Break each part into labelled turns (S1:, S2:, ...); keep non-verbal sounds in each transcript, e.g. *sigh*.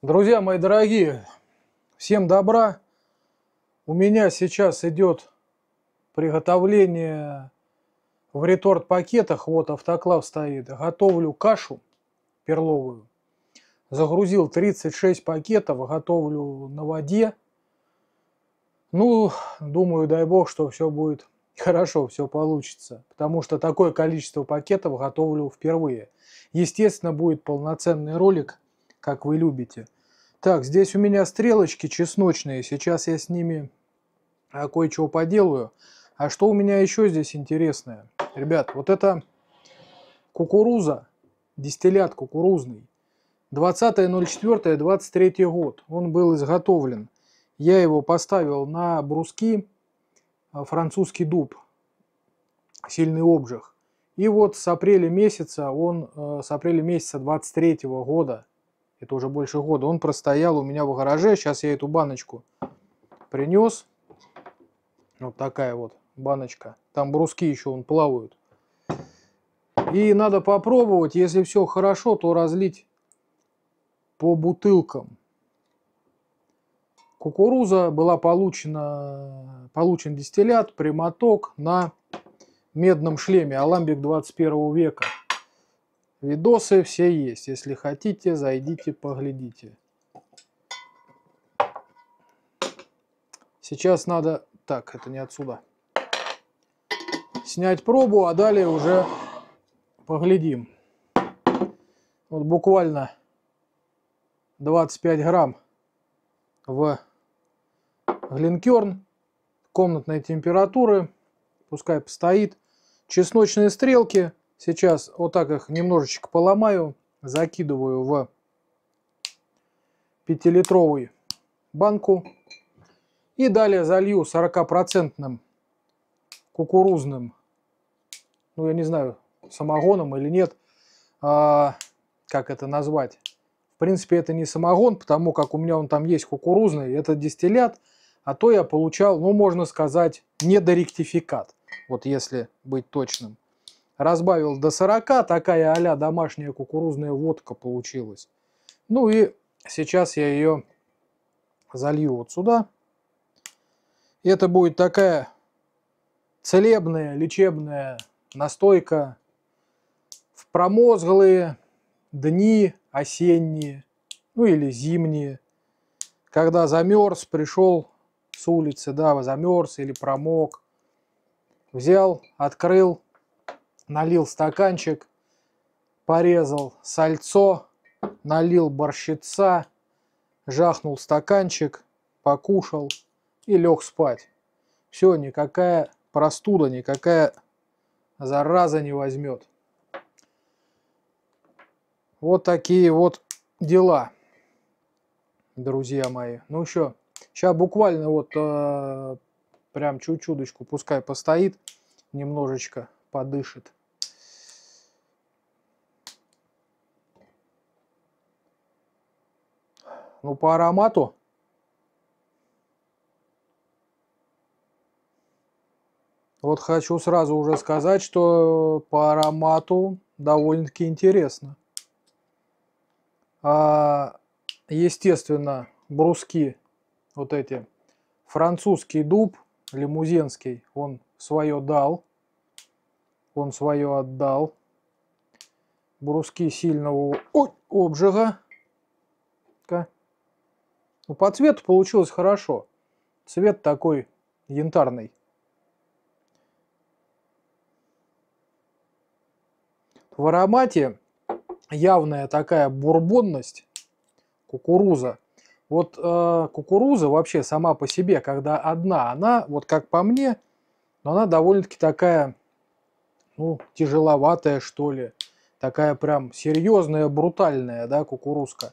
S1: Друзья мои дорогие, всем добра. У меня сейчас идет приготовление в реторт-пакетах. Вот автоклав стоит. Готовлю кашу перловую. Загрузил 36 пакетов, готовлю на воде. Ну, думаю, дай бог, что все будет *laughs* хорошо, все получится. Потому что такое количество пакетов готовлю впервые. Естественно, будет полноценный ролик – как вы любите. Так, здесь у меня стрелочки чесночные, сейчас я с ними а, кое-чего поделаю. А что у меня еще здесь интересное? Ребят, вот это кукуруза, дистиллят кукурузный. 20.04.23 год. Он был изготовлен. Я его поставил на бруски а, французский дуб, сильный обжиг. И вот с апреля месяца он, э, с апреля месяца 23 года это уже больше года, он простоял у меня в гараже, сейчас я эту баночку принес, вот такая вот баночка, там бруски еще он плавают. И надо попробовать, если все хорошо, то разлить по бутылкам. Кукуруза была получена, получен дистиллят, прямоток на медном шлеме, аламбик 21 века. Видосы все есть. Если хотите, зайдите, поглядите. Сейчас надо... Так, это не отсюда. Снять пробу, а далее уже поглядим. Вот буквально 25 грамм в глинкерн комнатной температуры. Пускай постоит. Чесночные стрелки – Сейчас вот так их немножечко поломаю, закидываю в 5-литровую банку и далее залью 40% кукурузным, ну я не знаю, самогоном или нет, а, как это назвать. В принципе, это не самогон, потому как у меня он там есть кукурузный, это дистиллят, а то я получал, ну можно сказать, недоректификат, вот если быть точным разбавил до 40, такая а домашняя кукурузная водка получилась. Ну и сейчас я ее залью вот сюда. Это будет такая целебная, лечебная настойка в промозглые дни осенние, ну или зимние, когда замерз, пришел с улицы, да, замерз или промок, взял, открыл, налил стаканчик, порезал сальцо, налил борщица, жахнул стаканчик, покушал и лег спать. Все, никакая простуда, никакая зараза не возьмет. Вот такие вот дела, друзья мои. Ну еще, сейчас буквально вот э, прям чуть-чуточку, пускай постоит, немножечко подышит. ну по аромату Вот хочу сразу уже сказать, что по аромату довольно-таки интересно. А, естественно, бруски, вот эти, французский дуб, лимузенский, он свое дал, он свое отдал. Бруски сильного обжига. Но ну, по цвету получилось хорошо. Цвет такой янтарный. В аромате явная такая бурбонность кукуруза. Вот э, кукуруза вообще сама по себе, когда одна, она, вот как по мне, но она довольно-таки такая, ну, тяжеловатая, что ли. Такая прям серьезная, брутальная, да, кукурузка.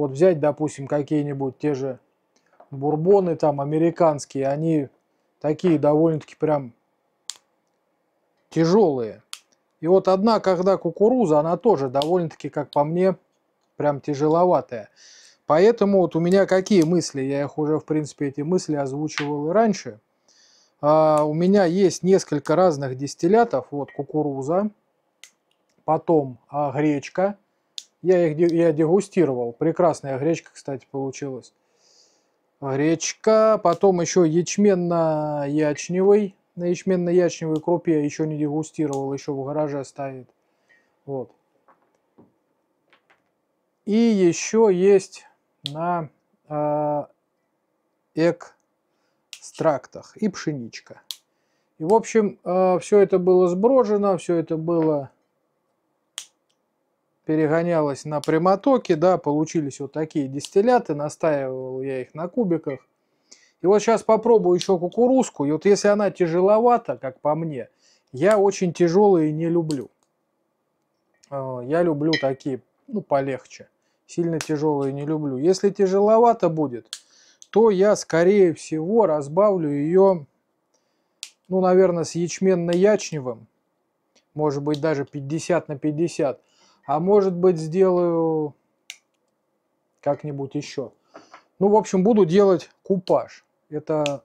S1: Вот взять, допустим, какие-нибудь те же бурбоны там американские, они такие довольно-таки прям тяжелые. И вот одна, когда кукуруза, она тоже довольно-таки, как по мне, прям тяжеловатая. Поэтому вот у меня какие мысли, я их уже, в принципе, эти мысли озвучивал и раньше. А, у меня есть несколько разных дистиллятов. Вот кукуруза, потом а, гречка, я их я дегустировал. Прекрасная гречка, кстати, получилась. Гречка, потом еще ячменно-ячневый. На ячменно-ячневой крупе я еще не дегустировал, еще в гараже стоит. Вот. И еще есть на э, экстрактах и пшеничка. И, в общем, э, а, все это было сброжено, все это было перегонялось на прямотоке, да, получились вот такие дистилляты, настаивал я их на кубиках. И вот сейчас попробую еще кукурузку, и вот если она тяжеловата, как по мне, я очень тяжелые не люблю. А, я люблю такие, ну, полегче. Сильно тяжелые не люблю. Если тяжеловато будет, то я, скорее всего, разбавлю ее, ну, наверное, с ячменно-ячневым. Может быть, даже 50 на 50. А может быть сделаю как-нибудь еще. Ну, в общем, буду делать купаж. Это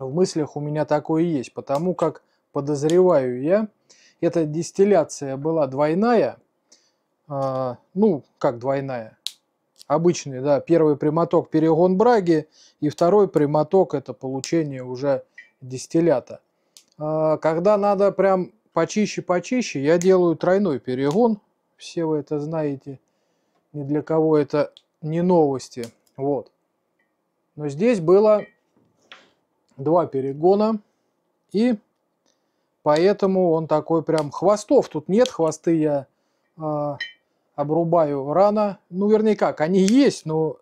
S1: в мыслях у меня такое есть, потому как подозреваю я, эта дистилляция была двойная, э, ну, как двойная, обычный, да, первый прямоток перегон браги, и второй прямоток это получение уже дистиллята. Э, когда надо прям почище, почище, я делаю тройной перегон. Все вы это знаете. Ни для кого это не новости. Вот. Но здесь было два перегона. И поэтому он такой прям... Хвостов тут нет. Хвосты я э, обрубаю рано. Ну, вернее как, они есть, но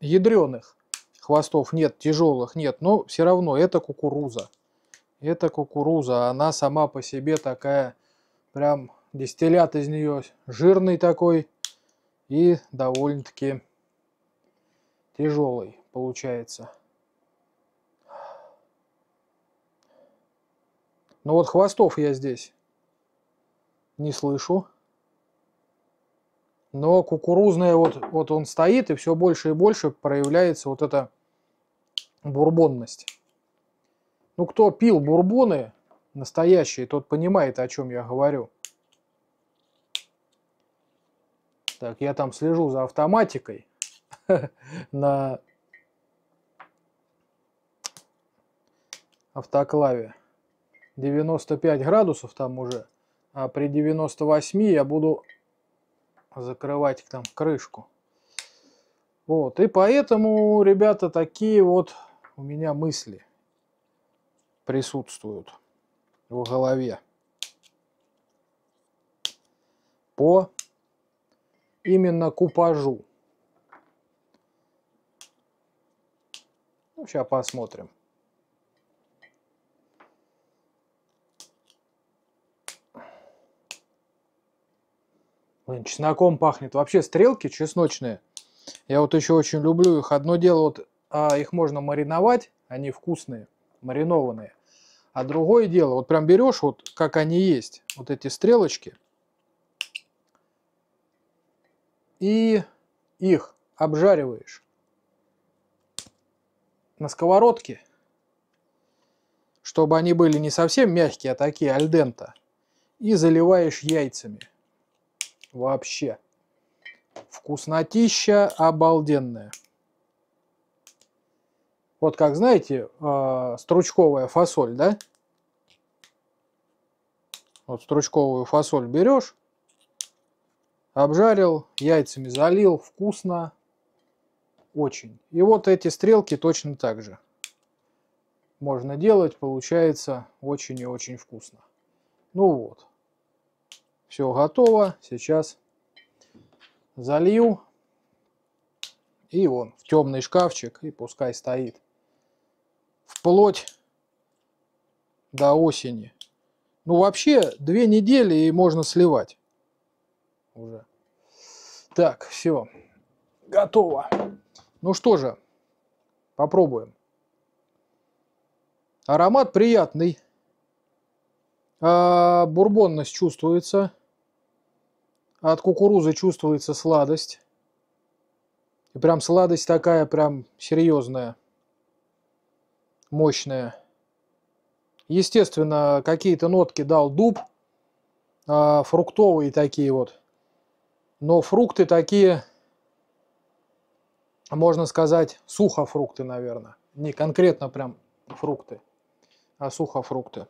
S1: ядреных хвостов нет, тяжелых нет. Но все равно это кукуруза. Это кукуруза, она сама по себе такая, прям дистиллят из нее жирный такой и довольно-таки тяжелый получается. Но ну вот хвостов я здесь не слышу. Но кукурузная, вот, вот он стоит, и все больше и больше проявляется вот эта бурбонность. Ну, кто пил бурбоны настоящие, тот понимает, о чем я говорю. Так, я там слежу за автоматикой *laughs* на автоклаве. 95 градусов там уже. А при 98 я буду закрывать там крышку. Вот, и поэтому, ребята, такие вот у меня мысли присутствуют в голове по именно купажу. Ну, сейчас посмотрим. Блин, чесноком пахнет. Вообще стрелки чесночные. Я вот еще очень люблю их. Одно дело, вот а, их можно мариновать, они вкусные маринованные. А другое дело, вот прям берешь, вот как они есть, вот эти стрелочки, и их обжариваешь на сковородке, чтобы они были не совсем мягкие, а такие альдента, и заливаешь яйцами. Вообще. Вкуснотища обалденная. Вот как, знаете, э, стручковая фасоль, да? Вот стручковую фасоль берешь, обжарил, яйцами залил, вкусно, очень. И вот эти стрелки точно так же можно делать, получается очень и очень вкусно. Ну вот, все готово, сейчас залью и вон в темный шкафчик и пускай стоит вплоть до осени. Ну, вообще, две недели и можно сливать уже. Так, все, готово. Ну что же, попробуем. Аромат приятный. А, бурбонность чувствуется. От кукурузы чувствуется сладость. И прям сладость такая прям серьезная мощная. Естественно, какие-то нотки дал дуб, а, фруктовые такие вот. Но фрукты такие, можно сказать, сухофрукты, наверное. Не конкретно прям фрукты, а сухофрукты. Но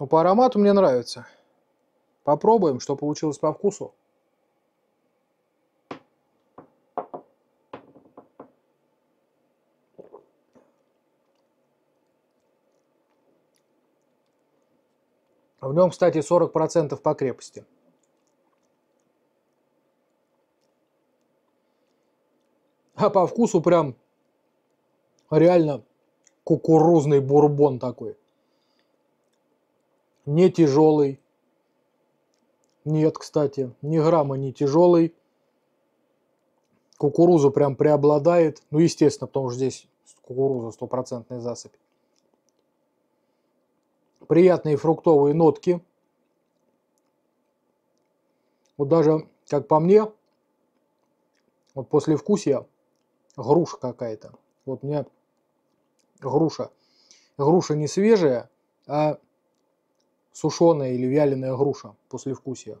S1: ну, по аромату мне нравится. Попробуем, что получилось по вкусу. В нем, кстати, 40% по крепости. А по вкусу прям реально кукурузный бурбон такой. Не тяжелый. Нет, кстати, ни грамма не тяжелый. Кукуруза прям преобладает. Ну, естественно, потому что здесь кукуруза стопроцентная засыпь приятные фруктовые нотки. Вот даже, как по мне, вот после вкусия груша какая-то. Вот мне груша. Груша не свежая, а сушеная или вяленая груша после вкусия.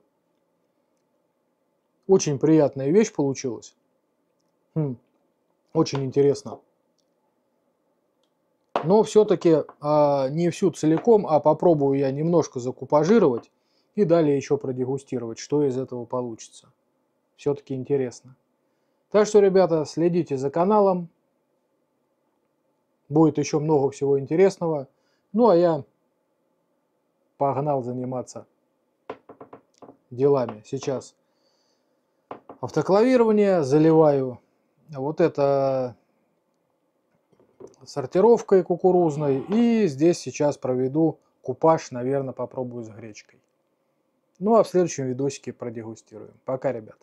S1: Очень приятная вещь получилась. Хм, очень интересно. Но все-таки а, не всю целиком, а попробую я немножко закупажировать и далее еще продегустировать, что из этого получится. Все-таки интересно. Так что, ребята, следите за каналом. Будет еще много всего интересного. Ну, а я погнал заниматься делами. Сейчас автоклавирование заливаю. Вот это сортировкой кукурузной. И здесь сейчас проведу купаж, наверное, попробую с гречкой. Ну а в следующем видосике продегустируем. Пока, ребят.